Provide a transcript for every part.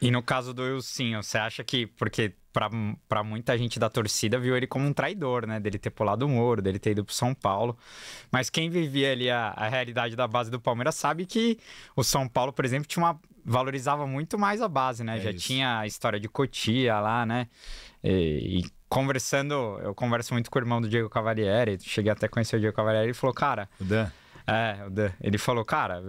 E no caso do Wilson, você acha que. Porque para muita gente da torcida viu ele como um traidor, né? Dele ter pulado o muro, dele ter ido pro São Paulo. Mas quem vivia ali a, a realidade da base do Palmeiras sabe que o São Paulo, por exemplo, tinha uma, valorizava muito mais a base, né? É Já isso. tinha a história de Cotia lá, né? E, e, conversando, eu converso muito com o irmão do Diego Cavalieri, cheguei até a conhecer o Diego Cavalieri, ele falou, cara. Dan. É, ele falou, cara,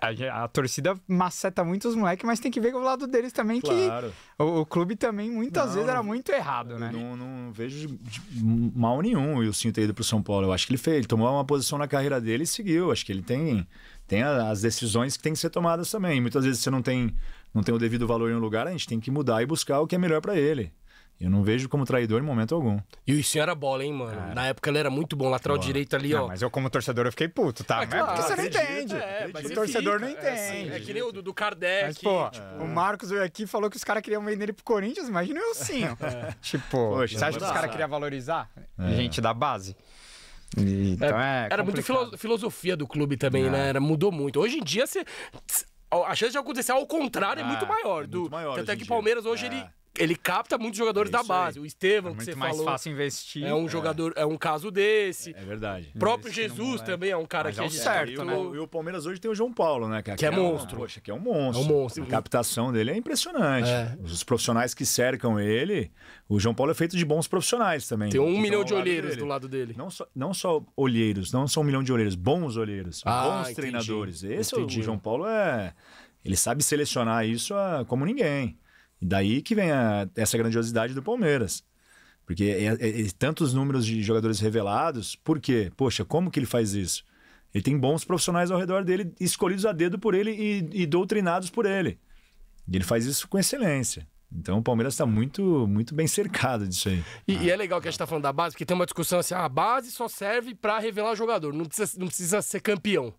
é, a, a torcida maceta muito os moleques, mas tem que ver o lado deles também, claro. que o, o, clube também muitas não, vezes era muito errado, né? Não, não vejo mal nenhum o Wilson ter ido pro São Paulo. Eu acho que ele fez, ele tomou uma posição na carreira dele e seguiu. acho que ele tem, tem as decisões que tem que ser tomadas também. Muitas vezes você não tem, não tem o devido valor em um lugar, a gente tem que mudar e buscar o que é melhor para ele. Eu não vejo como traidor em momento algum. E o senhor era bola, hein, mano? Cara. Na época ele era muito bom, lateral direito ali, não, ó. Mas eu, como torcedor, eu fiquei puto, tá? É mas, mas porque você não entende. É, o é torcedor fica, não é, entende. É, assim, é que nem o do, do Kardec. Mas, pô, tipo... o Marcos veio aqui e falou que os caras queriam vender ele pro Corinthians, imagina eu sim. É. Tipo, Poxa, você acha que os caras queriam valorizar é. gente da base? então é, era muito filo filosofia do clube também, né? Era, mudou muito. Hoje em dia, você, a chance de acontecer ao contrário é, ah, muito maior. É muito do, maior até que o Palmeiras hoje ele ele capta muitos jogadores é da base. Aí. O Estevão, é que você mais falou. mais fácil investir. É um é. jogador, é um caso desse. É verdade. O próprio Jesus também é um cara Mas que é, é certo, né? e o Palmeiras hoje tem o João Paulo, né? Que, que é, monstro. Poxa, que é um monstro. É um monstro. A captação dele é impressionante. É. Os profissionais que cercam ele, o João Paulo é feito de bons profissionais também. Tem um então, milhão de olheiros dele. do lado dele. Não só, não só olheiros, não só um milhão de olheiros, bons olheiros, ah, bons entendi. treinadores. Esse é entendi. o João Paulo é. Ele sabe selecionar isso ah, como ninguém. E daí que vem a, essa grandiosidade do Palmeiras. Porque é, é, é, tantos números de jogadores revelados, por quê? Poxa, como que ele faz isso? Ele tem bons profissionais ao redor dele, escolhidos a dedo por ele e, e doutrinados por ele. E ele faz isso com excelência. Então o Palmeiras está muito, muito bem cercado disso aí. E, ah, e é legal que a gente está falando da base, porque tem uma discussão assim: ah, a base só serve para revelar jogador, não precisa, não precisa ser campeão.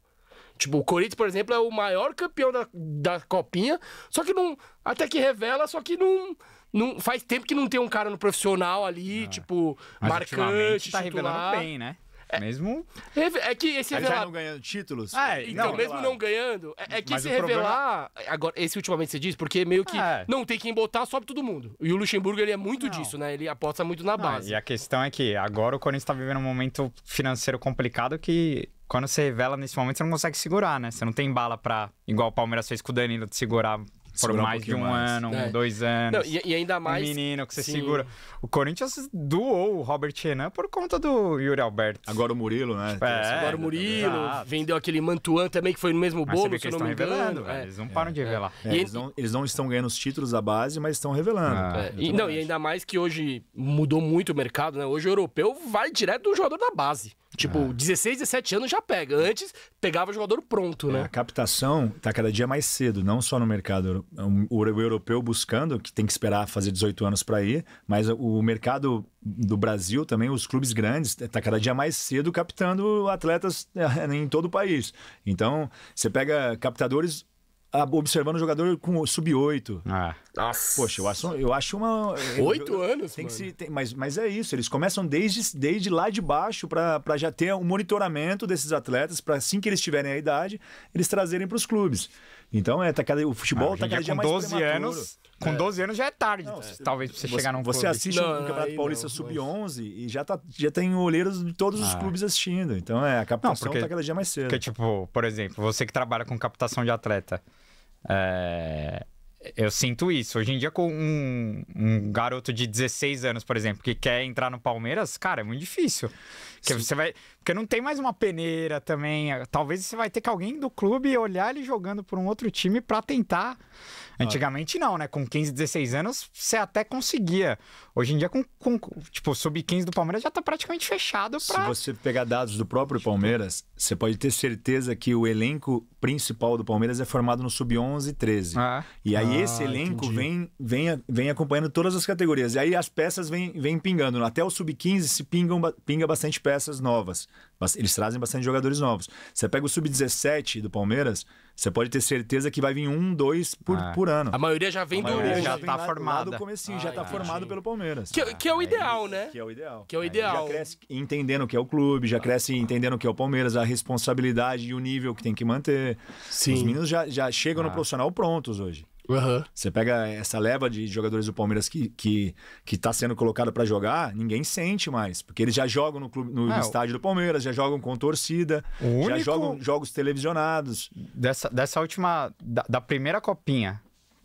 Tipo, o Corinthians, por exemplo, é o maior campeão da, da Copinha, só que não. Até que revela, só que não. não faz tempo que não tem um cara no profissional ali, ah, tipo, marcante. Tá titular. revelando bem, né? É, mesmo. É que esse revelar. Já não ganhando títulos? Ah, é, então, não, mesmo não ganhando, é, é que se revelar. Problema... Agora, esse ultimamente você diz, porque meio que é. não tem quem botar, sobe todo mundo. E o Luxemburgo, ele é muito não. disso, né? Ele aposta muito na não, base. E a questão é que agora o Corinthians tá vivendo um momento financeiro complicado que quando você revela nesse momento, você não consegue segurar, né? Você não tem bala pra, igual o Palmeiras fez com o Danilo, de segurar por mais um de um mais. ano, é. dois anos. Não, e, e, ainda mais. Um menino que você Sim. segura. O Corinthians doou o Robert Renan por conta do Yuri Alberto. Agora o Murilo, né? Tipo, é, agora o Murilo. Exato. Vendeu aquele Mantuan também, que foi no mesmo bolo, que eu não me É. Eles não é. param de é. revelar. É, eles não, eles, não, estão ganhando os títulos da base, mas estão revelando. Ah, e, não, e ainda mais que hoje mudou muito o mercado, né? Hoje o europeu vai direto do jogador da base. Tipo, ah. 16, 17 anos já pega. Antes, pegava o jogador pronto, né? É, a captação está cada dia mais cedo, não só no mercado o europeu buscando, que tem que esperar fazer 18 anos para ir, mas o mercado do Brasil também, os clubes grandes, está cada dia mais cedo captando atletas é, em todo o país. Então, você pega captadores observando o jogador com sub-8. Ah. Nossa. Poxa, eu acho, eu acho uma. É, Oito anos? Tem mano. que se, tem, mas, mas é isso, eles começam desde, desde lá de baixo para já ter um monitoramento desses atletas, para assim que eles tiverem a idade, eles trazerem para os clubes. Então, é, tá cada, o futebol ah, tá cada dia com mais 12 prematuro. anos Com 12 é. anos já é tarde, não, você, talvez, pra você, você chegar num Você clube. assiste não, um Campeonato Paulista Sub-11 e já, tá, já tem olheiros de todos ah. os clubes assistindo. Então, é, a captação não, porque, tá cada dia mais cedo. Porque, tipo, por exemplo, você que trabalha com captação de atleta, é, eu sinto isso. Hoje em dia, com um, um, garoto de 16 anos, por exemplo, que quer entrar no Palmeiras, cara, é muito difícil. Porque você vai, porque não tem mais uma peneira também. Talvez você vai ter que alguém do clube olhar ele jogando por um outro time para tentar. Antigamente não, né? Com 15, 16 anos você até conseguia. Hoje em dia, com, com tipo, sub-15 do Palmeiras já tá praticamente fechado. Pra... Se você pegar dados do próprio Palmeiras, você pode ter certeza que o elenco principal do Palmeiras é formado no sub-11 e 13. Ah. E aí ah, esse elenco vem, vem, vem acompanhando todas as categorias. E aí as peças vêm, vêm pingando. Até o sub-15 se pingam, pinga bastante peças novas. Eles trazem bastante jogadores novos. Você pega o sub-17 do Palmeiras, você pode ter certeza que vai vir um, dois por, ah. por ano. A maioria já vem maioria do já, já vem tá formada. do comecinho, ah, já tá formado pelo Palmeiras. Que, é que é o é ideal, né? Que é o ideal. Que é o é, ideal. já cresce entendendo o que é o clube, já cresce entendendo o que é o Palmeiras, a responsabilidade e o nível que tem que manter. Sim. Os meninos já, já chegam ah. no profissional prontos hoje. Uhum. Você pega essa leva de jogadores do Palmeiras que, que, que tá sendo colocado para jogar, ninguém sente mais. Porque eles já jogam no, clube, no é, estádio do Palmeiras, já jogam com torcida, já jogam jogos televisionados. Dessa, dessa última. Da, da, primeira copinha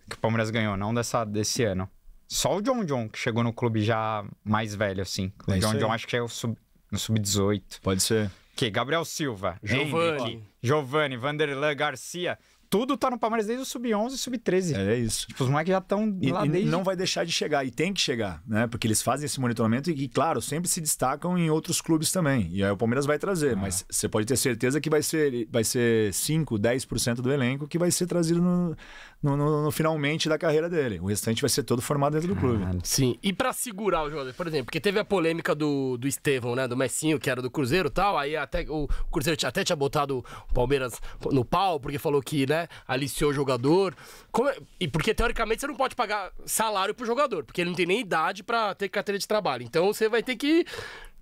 que o Palmeiras ganhou, não dessa, desse ano. Só o John John, que chegou no clube já mais velho, assim. O é John John acho que o sub, no sub-18. Pode ser. Que? Gabriel Silva, Giovanni, Henrique, Giovanni, Vanderlan Garcia tudo tá no Palmeiras desde o sub-11 e sub-13. É isso. Tipo, os moleques já estão lá e desde... não vai deixar de chegar, e tem que chegar, né? Porque eles fazem esse monitoramento e, e claro, sempre se destacam em outros clubes também. E aí o Palmeiras vai trazer, ah. mas você pode ter certeza que vai ser, vai ser 5, 10% do elenco que vai ser trazido no, no, no, no, finalmente da carreira dele. O restante vai ser todo formado dentro do ah. clube. Ah, sim, e para segurar o jogador, por exemplo, porque teve a polêmica do, do Estevão, né? Do Messinho, que era do Cruzeiro e tal, aí até o Cruzeiro até tinha botado o Palmeiras no pau, porque falou que, né? né, aliciou o jogador. Como, é, e porque, teoricamente, você não pode pagar salário pro jogador, porque ele não tem nem idade para ter carteira de trabalho. Então, você vai ter que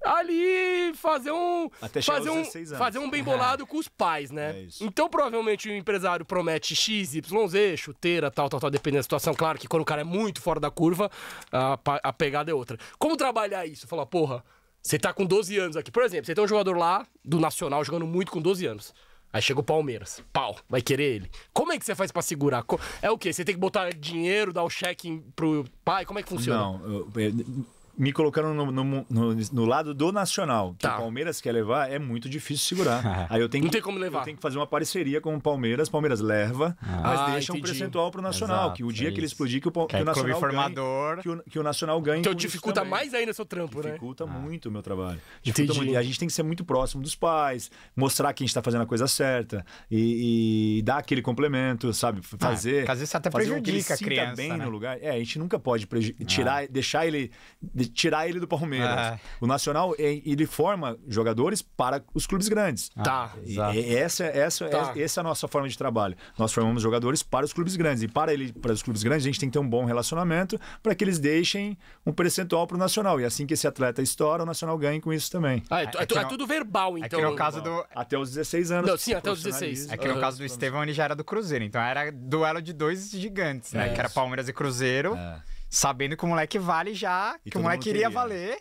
ali fazer um fazer um fazer um bem bolado é. com os pais, né? É então provavelmente o empresário promete x, y, z, chuteira, tal, tal, tal, dependendo da situação. Claro que quando o cara é muito fora da curva, a, a pegada é outra. Como trabalhar isso? Falar, porra, você tá com 12 anos aqui. Por exemplo, você tem um jogador lá do Nacional jogando muito com 12 anos. Aí chega o Palmeiras. Pau, vai querer ele. Como é que você faz para segurar? É o quê? Você tem que botar dinheiro, dar o cheque pro pai? Como é que funciona? Não, eu, eu é, me colocando no, no, no, no, lado do Nacional, que tá. o Palmeiras quer levar, é muito difícil segurar. Aí eu tenho que, Não tem como levar. Eu tenho que fazer uma parceria com o Palmeiras, Palmeiras leva, ah, mas ah, deixa entendi. um percentual pro Nacional, Exato, que o dia é que ele explodir, que o, que, que o é Nacional ganhe, que o, que o Nacional ganhe. Então dificulta mais ainda seu trampo, dificulta né? Dificulta ah. muito o meu trabalho. Dificulta entendi. muito. E a gente tem que ser muito próximo dos pais, mostrar que a gente tá fazendo a coisa certa e, e dar aquele complemento, sabe? Ah, fazer. Ah, às vezes você até prejudica fazer um que ele a criança. bem né? no lugar. É, a gente nunca pode tirar, ah. deixar ele de tirar ele do Palmeiras. É. O Nacional, é, ele forma jogadores para os clubes grandes. Ah, tá. essa, essa, tá. essa é a nossa forma de trabalho. Nós formamos jogadores para os clubes grandes. E para ele, para os clubes grandes, a gente tem que ter um bom relacionamento para que eles deixem um percentual para o Nacional. E é assim que esse atleta estoura, o Nacional ganha com isso também. Ah, é, é, é, é tudo verbal, é então. Aqui no caso do... Até os 16 anos. Não, sim, até os 16. É que no uhum. caso do Estevão, ele já era do Cruzeiro. Então era duelo de dois gigantes, né? Que era Palmeiras e Cruzeiro. É sabendo que o moleque vale já, e que o moleque iria valer.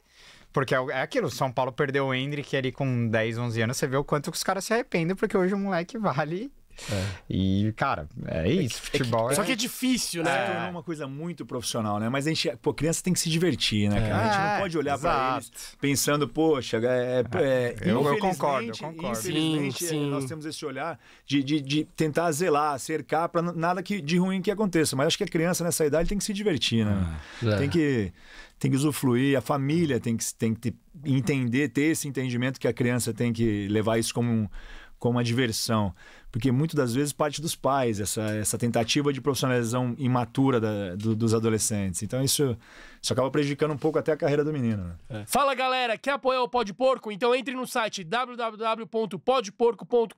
Porque é, é aquilo, São Paulo perdeu o Hendrick ali com 10, 11 anos, você vê o quanto que os caras se arrependem, porque hoje o moleque vale é. E, cara, é, é isso. É futebol é Só que é difícil, né? É. uma coisa muito profissional, né? Mas a gente, pô, criança tem que se divertir, né, cara? A gente não é. pode olhar para eles pensando, poxa, é. é, eu, eu, concordo, eu concordo. Infelizmente, sim, sim. nós temos esse olhar de, de, de tentar zelar, cercar para nada que, de ruim que aconteça. Mas acho que a criança nessa idade tem que se divertir, né? Tem que tem que usufruir, a família tem que, tem que entender, ter esse entendimento que a criança tem que levar isso como um, como a diversão. Porque muitas das vezes parte dos pais, essa, essa tentativa de profissionalização imatura da, do, dos adolescentes. Então isso, isso acaba prejudicando um pouco até a carreira do menino. Né? É. Fala galera, quer apoiar o Pode Porco? Então entre no site www.podporco.com.br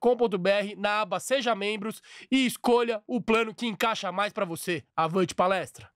na aba Seja Membros e escolha o plano que encaixa mais para você. Avante palestra!